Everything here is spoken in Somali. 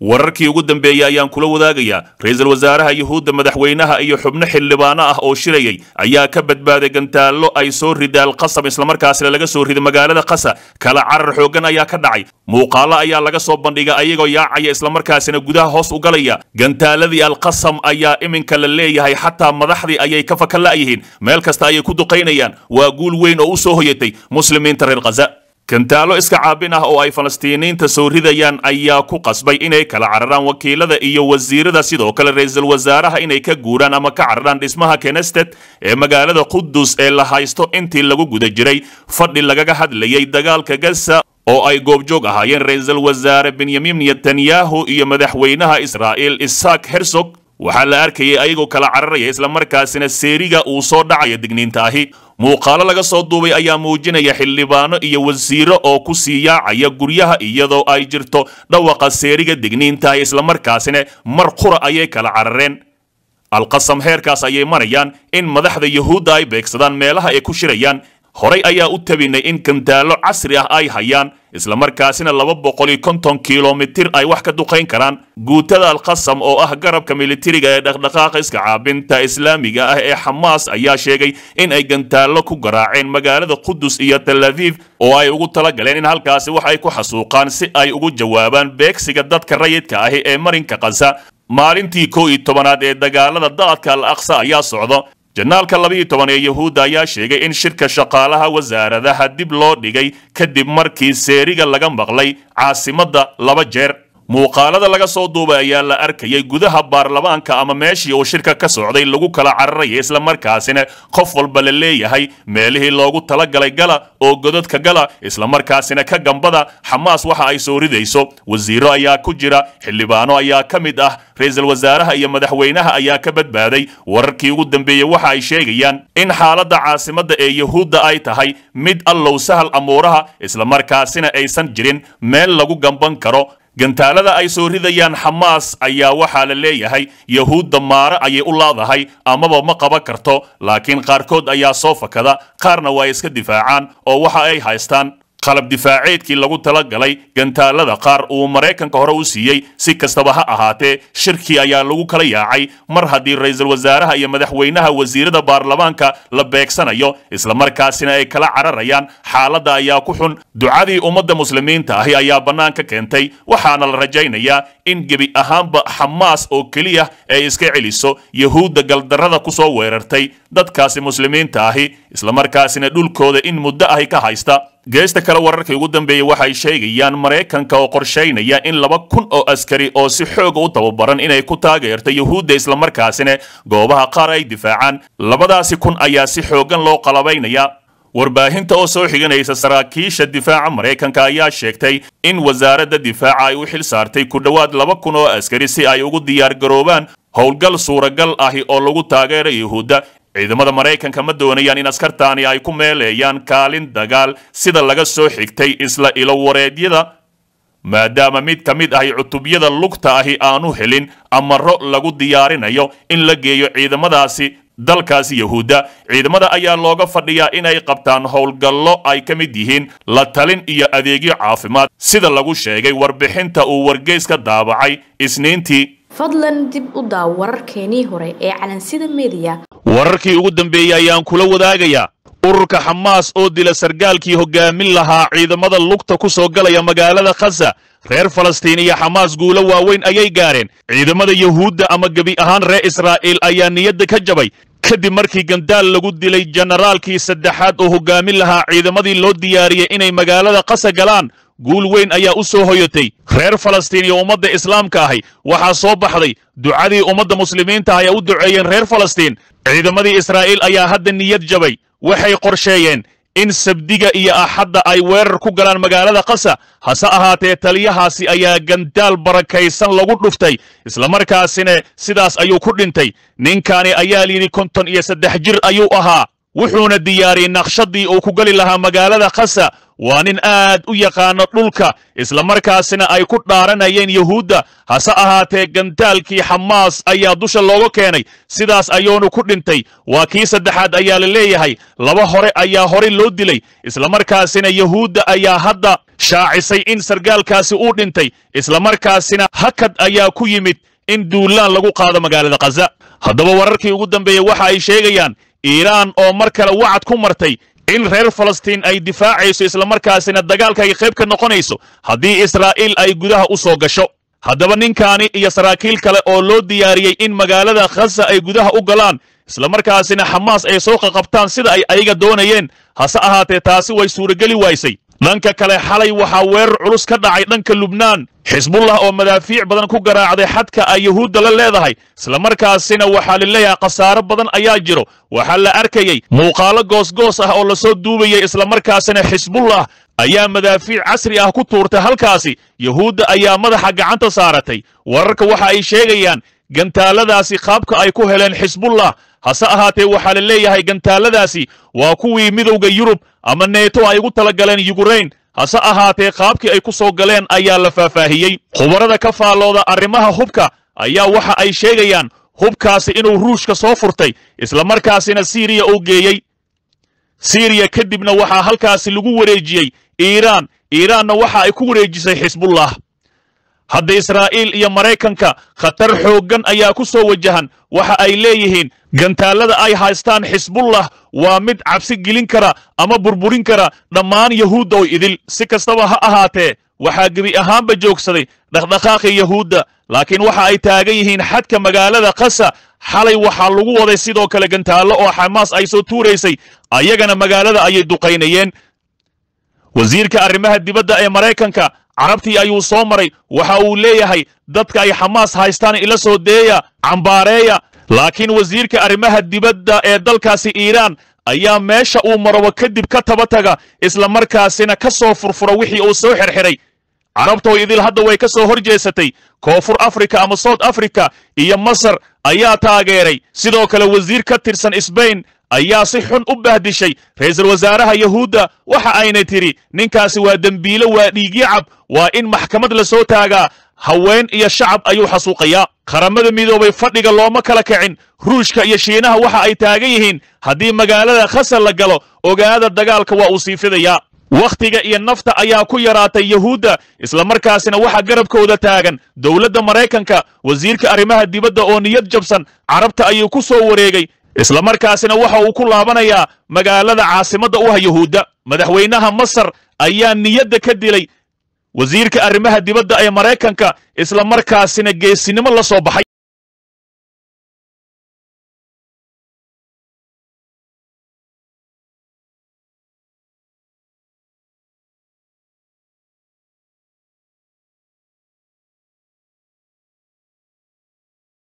wararkii ugu dambeeyey ayaan kula wadaagayaa ra-iisul wasaaraha yuhuudda madaxweynaha iyo xubno xildhibaano ah oo shirayay ayaa ka badbaaday gantaallo ay soo ridaal qasam islamarkaasina laga soo riday magaalada qasa kala carar xooggan ayaa ka dhacay muuqaallo ayaa laga soo bandhigay ayagoo yaacaya islamarkaasina gudaha hoos u galaya gantaaladii alqasam ayaa iminka la leeyahay xataa madaxdii ayay ka fakalla' meel kasta ayay ku duqaynayaan waa guul weyn oo u soo hoyatay muslimiinta reer khaza gantaalo iska caabin ah oo ay falastiiniinta soo ridayaan ayaa ku qasbay inay kala cararaan wakiilada iyo wasiirada sidoo kale ra-iisul wasaaraha inay ka guuraan ama ka cararaan dhismaha kenestet ee magaalada qudus ee la haysto intii lagu guda jiray fadhi lagaga hadlayay dagaalka gaza oo ay goobjoog ahaayeen ra-iisul wasaare benyamin netanyahu iyo madaxweynaha israa'il isaak hersog waxaa la arkayay ayagoo kala cararaya islamarkaasina seeriga uu soo dhacaya digniinta ahi muuqaalo laga soo duubay ayaa muujinaya xildhibaano iyo wasiiro oo ku sii yaacaya guryaha iyadoo ay jirto dhawaqa seeriga digniintahay islamarkaasina mar qura ayay kala carareen alqasam heerkaas ayay marayaan in madaxda yuhuudda ay beegsadaan meelaha ay ku shirayaan horay ayaa u tabinay in gandaallo casri ah ay hayaan islamarkaasina laba boqol iyo konton kilomitir ay wax ka duqayn karaan guutada alkhasam oo ah garabka militariga ee dhaqdhaqaaqa caabinta islaamiga ah ee xamaas ayaa sheegay in ay gantaallo ku garaaceen magaalada qudus iyo talaviif oo ay ugu tala galeen in halkaasi wax ay ku xasuuqaan si ay ugu jawaabaan beegsiga dadka rayidka ahi ee marinka khaza maalintii kow iyo tobanaad ee dagaalada da al aqsa ayaa socda janaalka laba iyo toban ee yuhuudda ayaa sheegay in shirka shaqaalaha wasaaradaha dib loo dhigay kadib markii seeriga laga maqlay caasimadda laba jeer muuqaalada laga soo duubay ayaa la arkayay gudaha baarlamaanka ama meeshii uu shirka ka socday lagu kala cararaya islamarkaasina qof walba la leeyahay meelihii loogu talagalay gala oo godadka gala isla markaasina ka gambada xamaas waxa ay soo ridayso wasiiro ayaa ku jira xildhibaano ayaa ka mid ah ra-iisul wasaaraha iyo madaxweynaha ayaa ka badbaaday wararkii ugu dambeeyey waxa ay sheegayaan in xaaladda caasimadda ee yuhuudda ay tahay mid allow sahal amuuraha islamarkaasina aysan jirin meel lagu gamban karo gantaalada ay soo ridayaan xamaas ayaa waxaa la leeyahay yahuudda maare ayay u laadahay amaba ma qaban karto laakiin qaarkood ayaa soo fakada qaarna waa iska difaacaan oo waxa ay haystaan qalab difaaceedkii lagu talagalay gantaalada qaar uu maraykanka hore u siiyey si kastaba ha ahaatee shirkii ayaa lagu kala yaacay mar haddii ra'iisul wasaaraha iyo madaxweynaha wasiirada baarlamaanka la beegsanayo islamarkaasina ay kala cararayaan xaaladda ayaa ku xun ducadii ummadda muslimiinta ahi ayaa bannaanka keentay waxaana la rajaynayaa in gebi ahaanba xamaas oo keliya ay iska celiso yahuudda galdarrada ku soo weerartay dadkaasi muslimiinta ahi islamarkaasina dhulkooda in muddo ahi ka haysta geesta kale wararka ugu dambeeyey waxay sheegayaan maraykanka oo qorshaynaya in laba kun oo askari oo si xooga u tababaran inay ku taageerto yuhuudda islamarkaasina goobaha qaar ay difaacaan labadaasi kun ayaa si xooggan loo qalabaynaya warbaahinta oo soo xiganaysa saraakiisha difaaca maraykanka ayaa sheegtay in wasaaradda difaaca ay u xil saartay ku dhowaad laba kun oo askari si ay ugu diyaar garoobaan howlgal suuragal ahi oo lagu taageera yuhuudda ciidamada maraykanka ma doonayaan in askartaani ay ku meeleeyaan kaalin dagaal sida laga soo xigtay isla ilo wareedyada maadaama mid ka mid ahi cutubyada lugta ahi aanu helin amaro lagu diyaarinayo in la geeyo ciidamadaasi dalkaasi yahuudda ciidamada ayaa looga fadhiyaa inay qabtaan howlgallo ay ka mid yihiin la talin iyo adeegyo caafimaad sida lagu sheegay warbixinta uu wargeys daabacay isniintii fadlan dib u daaw wararkeenii hore ee calansida mediya wararkii ugu dambeeyey ayaan kula wadaagayaa ururka xamaas oo dila sargaalkii hoggaamin lahaa ciidamada lugta ku soo galaya magaalada khasa reer falastiin iyo xamaas guulo waaweyn ayay gaareen ciidamada yuhuudda ama gebi ahaan reer israa'iil ayaa niyadda ka jabay kadib markii gandaal lagu dilay jenaraalkii saddexaad oo hoggaamin lahaa ciidamadii loo diyaariyey inay magaalada khasa galaan guul weyn ayaa u soo hoyatay reer falastiin iyo ummadda islaamka ahi waxaa soo baxday ducadii ummadda muslimiinta ay u duceeyeen reer falastiin ciidamadii israa'iil ayaa hadda niyad jabay waxay qorsheeyeen in sabdiga iyo axadda ay weerar ku galaan magaalada qasa hase ahaatee taliyahaasi ayaa gandaal barakaysan lagu dhuftay islamarkaasina sidaas ayuu ku dhintay ninkaani ayaa layidhi konton iyo saddex jir ayuu ahaa wuxuuna diyaariyey naqshadii uu ku geli lahaa magaalada khasa waa nin aad u yaqaano dhulka isla markaasina ay ku dhaaranayeen yuhuudda hase ahaatee gantaalkii xamaas ayaa dusha looga keenay sidaas ayuunu ku dhintay waa kii saddexaad ayaa la leeyahay laba hore ayaa horey loo dilay islamarkaasina yuhuudda ayaa hadda shaacisay in sargaalkaasi uu dhintay islamarkaasina hakad ayaa ku yimid in duullaan lagu qaado magaalada khaza haddaba wararkii ugu dambeeyey waxa ay sheegayaan iiraan oo mar kale wacad ku martay in reer falastiin ay difaacayso isla markaasina dagaalka ay qayb ka noqonayso haddii israa'iil ay gudaha u soo gasho haddaba ninkaani iyo saraakiil kale oo loo diyaariyey in magaalada khasa ay gudaha u galaan isla markaasina xamaas ay soo qaqabtaan sida ay ayaga doonayeen hase ahaatee taasi way suurogeli waysay dhanka kale xalay waxaa weerar culus ka dhacay dhanka lubnaan xisbullah oo madaafiic badan ku garaacday xadka ay yuhuudda la leedahay isla markaasina waxaa laleeyahay khasaaro badan ayaa jiro waxaa la arkayey muuqaalo goosgoos ah oo lasoo duubayay islamarkaasina xisbullah ayaa madaafiic casri ah ku tuurtay halkaasi yuhuudda ayaa madaxa gacanta saaratay wararka waxa ay sheegayaan gantaalladaasi qaabka ay ku heleen xisbullah hase ahaatee waxaa la leeyahay gantaalladaasi waa kuwii midowda yurub ama neeto ay ugu tala galeen yugurayn hase ahaatee qaabkii ay ku soo galeen ayaa la faahfaahiyey khubarada ka faallooda arrimaha hubka ayaa waxa ay sheegayaan hubkaasi inuu ruushka soo furtay islamarkaasina siiriya uu geeyey siiriya kadibna waxaa halkaasi lagu wareejiyey iiraan iiraanna waxa ay ku wareejisay xisbullah hadda israa'iil iyo maraykanka khatar xooggan ayaa ku soo wajahan waxa ay leeyihiin gantaallada ay haystaan xisbullah waa mid cabsi gelin kara ama burburin kara dhammaan yahuudda oo idil si kastaba ha ahaatee waxaa gebi ahaanba joogsaday dhaqdhaqaaqii yahuudda laakiin waxa ay taagan yihiin xadka magaalada kasa xalay waxaa lagu waday sidoo kale gantaallo oo xamaas ay soo tuuraysay ayagana magaalada ayay duqaynayeen wasiirka arrimaha dibadda ee maraykanka carabtii ayuu soo maray waxa uu leeyahay dadka ay xamaas haystaan ila soo deeya cambaareeya laakiin wasiirka arrimaha dibadda ee dalkaasi iiraan ayaa meesha uu marabo kadib ka taba taga isla markaasina ka soo furfura wixii uu soo xirxiray carabtoo idil hadda way ka soo hor jeesatay koonfur afrika ama sout afrika iyo masar ayaa taageeray sidoo kale wasiir ka tirsan sbain ayaa si xun u bahdishay ra'iisul wasaaraha yahuudda waxa ayna tidhi ninkaasi waa dembiilo waa dhiigyo cab waa in maxkamad la soo taagaa haween iyo shacab ayuu xasuuqayaa qaramada midoobay fadhiga looma kala kicin ruushka iyo shiinaha waxa ay taagan yihiin haddii magaalada khasar la galo ogaada dagaalka waa uu sii fidayaa wakhtiga iyo nafta ayaa ku yaraatay yahuudda isla markaasina waxaa garabkooda taagan dowladda maraykanka wasiirka arrimaha dibadda oo niyad jabsan carabta ayuu ku soo wareegay isla markaasina waxa uu ku laabanayaa magaalada caasimadda u ah yuhuudda madaxweynaha masar ayaa niyadda ka dilay wasiirka arrimaha dibadda ee maraykanka isla markaasina geesinimo la soo baxay